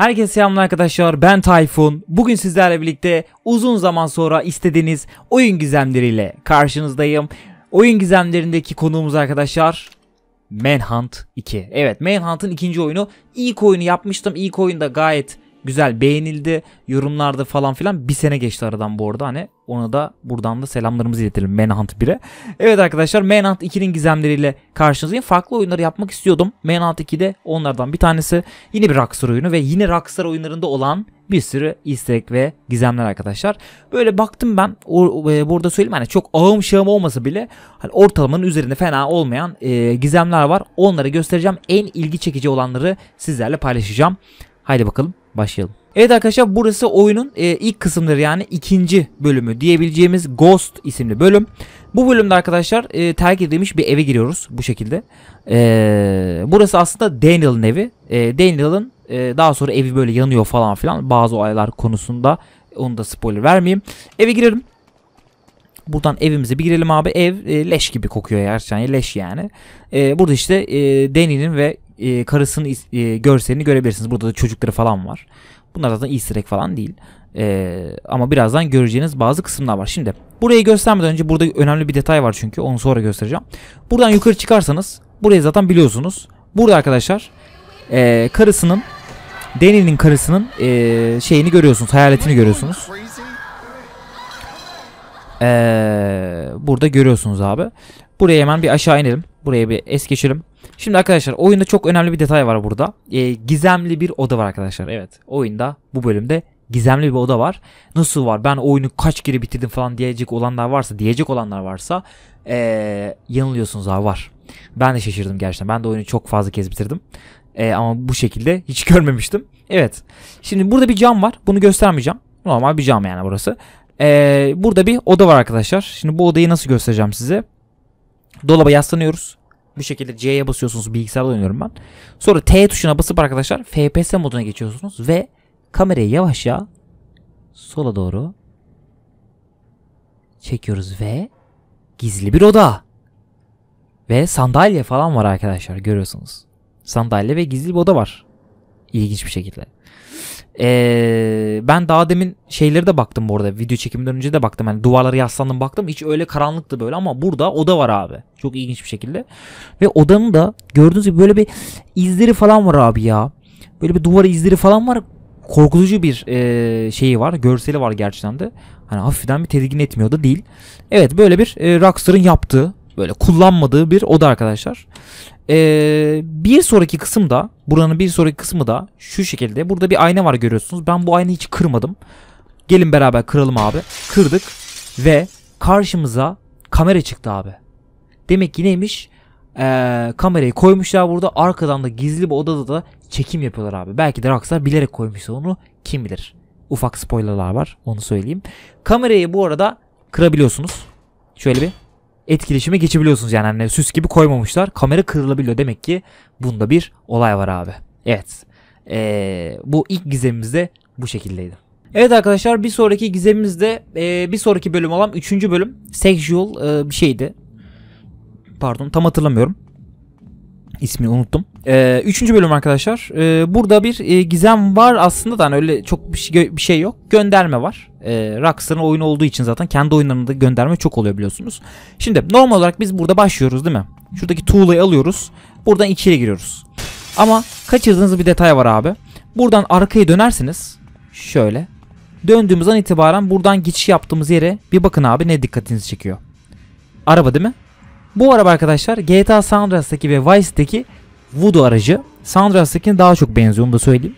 Herkese selamlar arkadaşlar ben Tayfun. Bugün sizlerle birlikte uzun zaman sonra istediğiniz oyun gizemleriyle karşınızdayım. Oyun gizemlerindeki konuğumuz arkadaşlar Manhunt 2. Evet Manhunt'ın ikinci oyunu. İlk oyunu yapmıştım. İlk oyunda gayet güzel beğenildi yorumlarda falan filan bir sene geçti aradan bu arada hani ona da buradan da selamlarımızı iletelim Manhunt 1'e. Evet arkadaşlar Manhunt 2'nin gizemleriyle karşınızdayım. Farklı oyunları yapmak istiyordum. Manhunt 2'de onlardan bir tanesi. Yine bir Rockstar oyunu ve yine Rockstar oyunlarında olan bir sürü istek ve gizemler arkadaşlar. Böyle baktım ben e, burada söyleyeyim hani çok ağım şağım olmasa bile hani ortalamanın üzerinde fena olmayan e, gizemler var. Onları göstereceğim. En ilgi çekici olanları sizlerle paylaşacağım. Haydi bakalım başlayalım. Evet arkadaşlar burası oyunun e, ilk kısımları yani ikinci bölümü diyebileceğimiz Ghost isimli bölüm. Bu bölümde arkadaşlar e, terk edilmiş bir eve giriyoruz bu şekilde. E, burası aslında Daniel'ın evi. E, Daniel'ın e, daha sonra evi böyle yanıyor falan filan bazı olaylar konusunda. Onu da spoiler vermeyeyim. Eve girelim. Buradan evimize bir girelim abi. Ev e, leş gibi kokuyor gerçekten. Leş yani. E, burada işte e, Danny'nin ve e, karısının e, görselini görebilirsiniz. Burada da çocukları falan var. Bunlar zaten easter egg falan değil. E, ama birazdan göreceğiniz bazı kısımlar var. Şimdi burayı göstermeden önce burada önemli bir detay var çünkü onu sonra göstereceğim. Buradan yukarı çıkarsanız burayı zaten biliyorsunuz. Burada arkadaşlar e, karısının Deni'nin karısının e, şeyini görüyorsunuz. Hayaletini görüyorsunuz. Ee, burada görüyorsunuz abi. Buraya hemen bir aşağı inelim. Buraya bir es geçelim. Şimdi arkadaşlar oyunda çok önemli bir detay var burada. E, gizemli bir oda var arkadaşlar. Evet oyunda bu bölümde gizemli bir oda var. Nasıl var? Ben oyunu kaç kere bitirdim falan diyecek olanlar varsa, diyecek olanlar varsa ee, yanılıyorsunuz abi var. Ben de şaşırdım gerçekten. Ben de oyunu çok fazla kez bitirdim. E, ama bu şekilde hiç görmemiştim. Evet. Şimdi burada bir cam var. Bunu göstermeyeceğim. Normal bir cam yani burası. E, burada bir oda var arkadaşlar. Şimdi bu odayı nasıl göstereceğim size? Dolaba yaslanıyoruz bir şekilde C'ye basıyorsunuz bilgisayarda oynuyorum ben. Sonra T tuşuna basıp arkadaşlar FPS moduna geçiyorsunuz ve kamerayı yavaşça sola doğru çekiyoruz ve gizli bir oda. Ve sandalye falan var arkadaşlar görüyorsunuz. Sandalye ve gizli bir oda var. İlginç bir şekilde. Ee, ben daha demin şeyleri de baktım bu arada. Video çekiminden önce de baktım. Hani duvarlara yaslandım baktım. Hiç öyle karanlıktı böyle ama burada oda var abi. Çok ilginç bir şekilde. Ve odanın da gördüğünüz gibi böyle bir izleri falan var abi ya. Böyle bir duvara izleri falan var. Korkutucu bir e, şeyi var. Görseli var gerçekten de. Hani hafiften bir tedirgin etmiyor da değil. Evet böyle bir e, Rockstar'ın yaptığı Böyle kullanmadığı bir oda arkadaşlar. Ee, bir sonraki kısım da buranın bir sonraki kısmı da şu şekilde. Burada bir ayna var görüyorsunuz. Ben bu aynayı hiç kırmadım. Gelin beraber kıralım abi. Kırdık ve karşımıza kamera çıktı abi. Demek ki neymiş? Ee, kamerayı koymuşlar burada. Arkadan da gizli bir odada da çekim yapıyorlar abi. Belki de Rockstar bilerek koymuşsa onu kim bilir. Ufak spoilerlar var onu söyleyeyim. Kamerayı bu arada kırabiliyorsunuz. Şöyle bir etkileşime geçebiliyorsunuz yani hani süs gibi koymamışlar. Kamera kırılabiliyor demek ki bunda bir olay var abi. Evet. Ee, bu ilk gizemimiz de bu şekildeydi. Evet arkadaşlar bir sonraki gizemimiz de e, bir sonraki bölüm olan 3. bölüm sexual e, bir şeydi. Pardon tam hatırlamıyorum. İsmini unuttum. Ee, üçüncü bölüm arkadaşlar. Ee, burada bir e, gizem var aslında da hani öyle çok bir şey, bir şey yok. Gönderme var. Ee, Rockstar'ın oyunu olduğu için zaten kendi oyunlarında gönderme çok oluyor biliyorsunuz. Şimdi normal olarak biz burada başlıyoruz değil mi? Şuradaki tuğlayı alıyoruz. Buradan içeri giriyoruz. Ama kaçırdığınız bir detay var abi. Buradan arkaya dönerseniz şöyle. Döndüğümüz an itibaren buradan geçiş yaptığımız yere bir bakın abi ne dikkatinizi çekiyor. Araba değil mi? Bu araba arkadaşlar GTA San Andreas'taki ve Vice'deki Voodoo aracı Sandras'takine daha çok benziyor onu da söyleyeyim.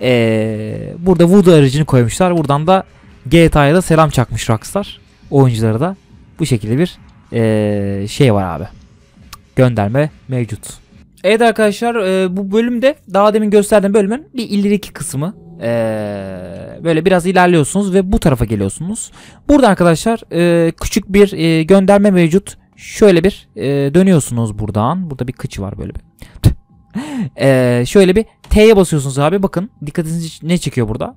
Ee, burada Voodoo aracını koymuşlar. Buradan da GTA'ya da selam çakmış Rockstar. Oyunculara da bu şekilde bir ee, şey var abi. Gönderme mevcut. Evet arkadaşlar e, bu bölümde daha demin gösterdiğim bölümün bir ileriki kısmı ee, böyle biraz ilerliyorsunuz ve bu tarafa geliyorsunuz. Burada arkadaşlar e, küçük bir e, gönderme mevcut şöyle bir e, dönüyorsunuz buradan. Burada bir kıçı var böyle bir. e, şöyle bir T'ye basıyorsunuz abi. Bakın dikkatinizi ne çıkıyor burada?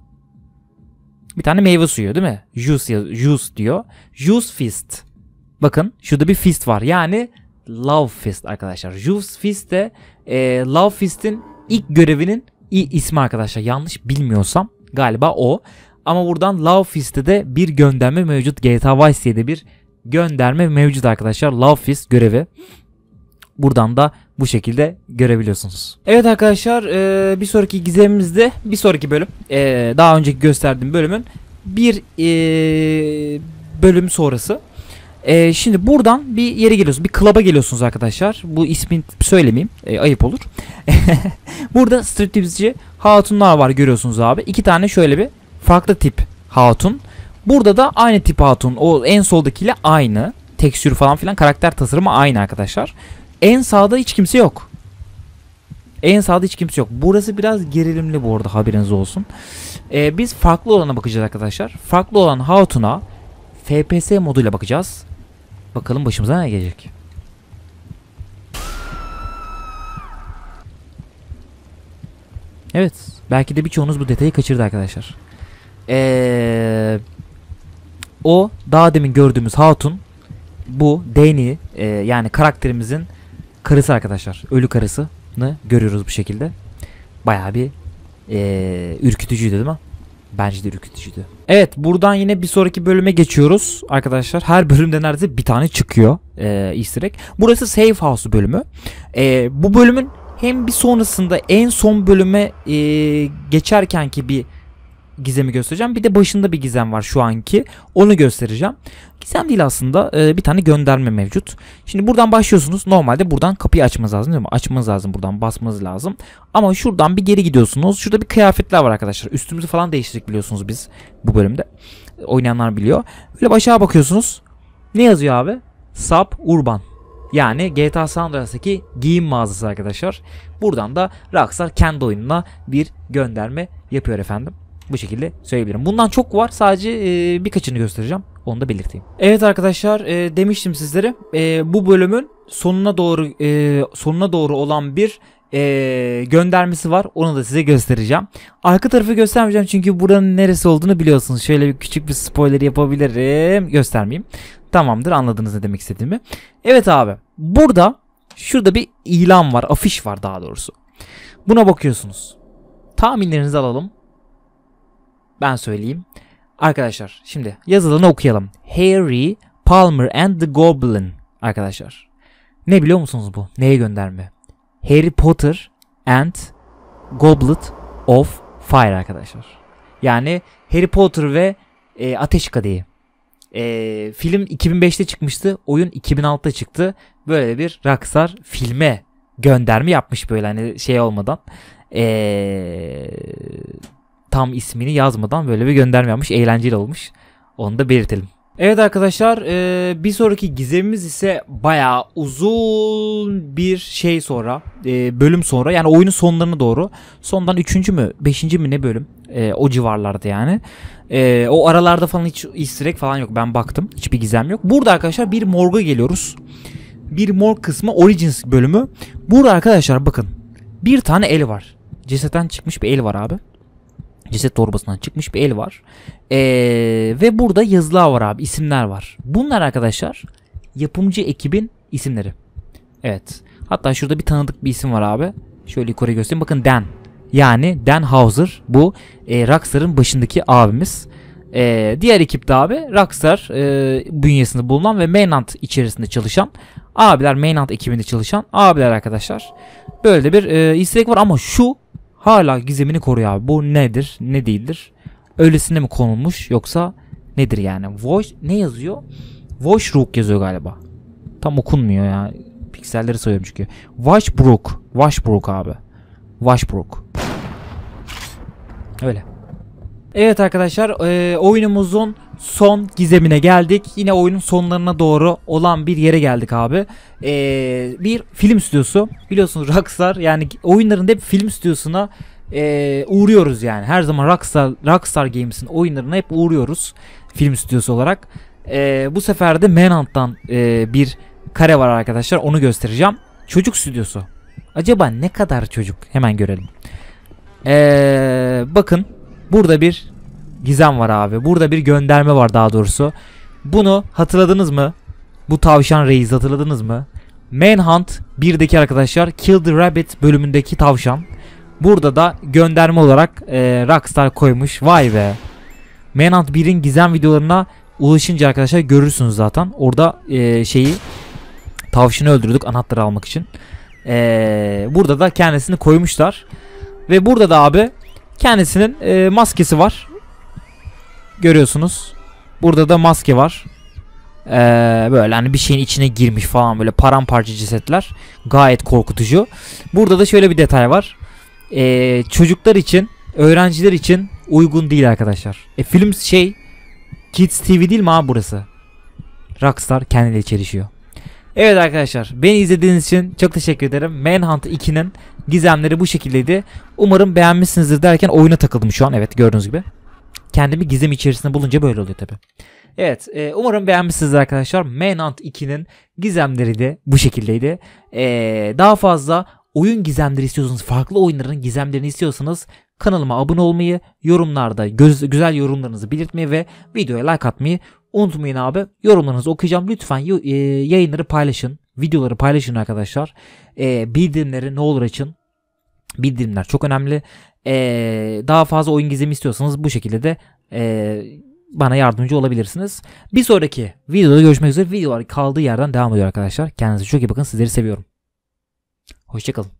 Bir tane meyve suyu değil mi? Juice, juice diyor. Juice Fist. Bakın şurada bir fist var. Yani Love Fist arkadaşlar. Juice Fist de e, Love Fist'in ilk görevinin ismi arkadaşlar. Yanlış bilmiyorsam galiba o. Ama buradan Love Fist'te de bir gönderme mevcut. GTA Vice City'de bir gönderme mevcut arkadaşlar. Love Fist görevi. Buradan da bu şekilde görebiliyorsunuz. Evet arkadaşlar e, bir sonraki gizemimizde bir sonraki bölüm e, daha önceki gösterdiğim bölümün bir e, bölüm sonrası. Şimdi buradan bir yere geliyorsunuz. Bir klaba geliyorsunuz arkadaşlar. Bu ismini söylemeyeyim. Ayıp olur. Burada striptizci hatunlar var görüyorsunuz abi. İki tane şöyle bir farklı tip hatun. Burada da aynı tip hatun o en soldakiyle aynı. Tekstür falan filan karakter tasarımı aynı arkadaşlar. En sağda hiç kimse yok. En sağda hiç kimse yok. Burası biraz gerilimli bu arada haberiniz olsun. Ee, biz farklı olana bakacağız arkadaşlar. Farklı olan Hatun'a FPS moduyla bakacağız. Bakalım başımıza ne gelecek. Evet. Belki de birçoğunuz bu detayı kaçırdı arkadaşlar. Eee o daha demin gördüğümüz hatun bu Dani e, yani karakterimizin karısı arkadaşlar. Ölü karısını görüyoruz bu şekilde. Baya bir e, ürkütücüydü değil mi? Bence de ürkütücüydü. Evet buradan yine bir sonraki bölüme geçiyoruz arkadaşlar. Her bölümde neredeyse bir tane çıkıyor e, easter egg. Burası Safe House bölümü. E, bu bölümün hem bir sonrasında en son bölüme e, geçerken ki bir gizemi göstereceğim. Bir de başında bir gizem var şu anki. Onu göstereceğim. Gizem değil aslında e, bir tane gönderme mevcut. Şimdi buradan başlıyorsunuz. Normalde buradan kapıyı açmanız lazım değil mi? Açmanız lazım buradan basmanız lazım. Ama şuradan bir geri gidiyorsunuz. Şurada bir kıyafetler var arkadaşlar. Üstümüzü falan değiştirdik biliyorsunuz biz bu bölümde. Oynayanlar biliyor. Böyle aşağı bakıyorsunuz. Ne yazıyor abi? Sub Urban. Yani GTA San Andreas'taki giyim mağazası arkadaşlar. Buradan da Rockstar kendi oyununa bir gönderme yapıyor efendim. Bu şekilde söyleyebilirim. Bundan çok var. Sadece e, birkaçını göstereceğim. Onu da belirteyim. Evet arkadaşlar e, demiştim sizlere e, bu bölümün sonuna doğru e, sonuna doğru olan bir e, göndermesi var. Onu da size göstereceğim. Arka tarafı göstermeyeceğim çünkü buranın neresi olduğunu biliyorsunuz. Şöyle bir küçük bir spoiler yapabilirim. Göstermeyeyim. Tamamdır anladınız ne demek istediğimi. Evet abi burada şurada bir ilan var. Afiş var daha doğrusu. Buna bakıyorsunuz. Tahminlerinizi alalım ben söyleyeyim. Arkadaşlar şimdi yazılanı okuyalım. Harry, Palmer and the Goblin arkadaşlar. Ne biliyor musunuz bu? Neye gönderme? Harry Potter and Goblet of Fire arkadaşlar. Yani Harry Potter ve e, Ateş Kadehi. E, film 2005'te çıkmıştı. Oyun 2006'da çıktı. Böyle bir Rockstar filme gönderme yapmış böyle hani şey olmadan. E, tam ismini yazmadan böyle bir gönderme yapmış. Eğlenceli olmuş. Onu da belirtelim. Evet arkadaşlar e, bir sonraki gizemimiz ise bayağı uzun bir şey sonra e, bölüm sonra yani oyunun sonlarına doğru sondan 3. mü 5. mi ne bölüm e, o civarlarda yani o aralarda falan hiç easter egg falan yok ben baktım hiçbir gizem yok. Burada arkadaşlar bir morga geliyoruz bir morg kısmı origins bölümü burada arkadaşlar bakın bir tane el var cesetten çıkmış bir el var abi ceset torbasından çıkmış bir el var. Ee, ve burada yazılar var abi isimler var. Bunlar arkadaşlar yapımcı ekibin isimleri. Evet. Hatta şurada bir tanıdık bir isim var abi. Şöyle yukarı göstereyim. Bakın Dan. Yani Dan Hauser. Bu e, Rockstar'ın başındaki abimiz. E, diğer ekipte abi Rockstar e, bünyesinde bulunan ve Mainland içerisinde çalışan abiler Mainland ekibinde çalışan abiler arkadaşlar. Böyle bir e, istek var ama şu hala gizemini koruyor abi. Bu nedir? Ne değildir? Öylesine mi konulmuş yoksa nedir yani? Voice ne yazıyor? Voice yazıyor galiba. Tam okunmuyor ya. Pikselleri sayıyorum çünkü. Washbrook. Washbrook abi. Washbrook. Öyle. Evet arkadaşlar e, oyunumuzun son gizemine geldik. Yine oyunun sonlarına doğru olan bir yere geldik abi. E, bir film stüdyosu. Biliyorsunuz Rockstar yani oyunların hep film stüdyosuna e, uğruyoruz yani. Her zaman Rockstar, Rockstar Games'in oyunlarına hep uğruyoruz film stüdyosu olarak. E, bu sefer de Manhunt'tan e, bir kare var arkadaşlar onu göstereceğim. Çocuk stüdyosu. Acaba ne kadar çocuk? Hemen görelim. Ee, bakın Burada bir gizem var abi. Burada bir gönderme var daha doğrusu. Bunu hatırladınız mı? Bu tavşan reis hatırladınız mı? Manhunt 1'deki arkadaşlar Kill the Rabbit bölümündeki tavşan. Burada da gönderme olarak e, Rockstar koymuş. Vay be. Manhunt 1'in gizem videolarına ulaşınca arkadaşlar görürsünüz zaten. Orada e, şeyi tavşanı öldürdük anahtarı almak için. E, burada da kendisini koymuşlar. Ve burada da abi Kendisinin e, maskesi var. Görüyorsunuz. Burada da maske var. Ee, böyle hani bir şeyin içine girmiş falan böyle paramparça cesetler. Gayet korkutucu. Burada da şöyle bir detay var. Ee, çocuklar için, öğrenciler için uygun değil arkadaşlar. E, film şey Kids TV değil mi abi burası? Rockstar kendiyle çelişiyor. Evet arkadaşlar beni izlediğiniz için çok teşekkür ederim. Manhunt 2'nin gizemleri bu şekildeydi. Umarım beğenmişsinizdir derken oyuna takıldım şu an. Evet gördüğünüz gibi. Kendimi gizem içerisinde bulunca böyle oluyor tabi. Evet e, umarım beğenmişsinizdir arkadaşlar. Manhunt 2'nin gizemleri de bu şekildeydi. E, daha fazla oyun gizemleri istiyorsanız, farklı oyunların gizemlerini istiyorsanız kanalıma abone olmayı, yorumlarda göz, güzel yorumlarınızı belirtmeyi ve videoya like atmayı unutmayın abi. Yorumlarınızı okuyacağım. Lütfen e, yayınları paylaşın. Videoları paylaşın arkadaşlar. E, bildirimleri ne olur açın. Bildirimler çok önemli. E, daha fazla oyun gizemi istiyorsanız bu şekilde de e, bana yardımcı olabilirsiniz. Bir sonraki videoda görüşmek üzere. Videolar kaldığı yerden devam ediyor arkadaşlar. Kendinize çok iyi bakın. Sizleri seviyorum. Hoşçakalın.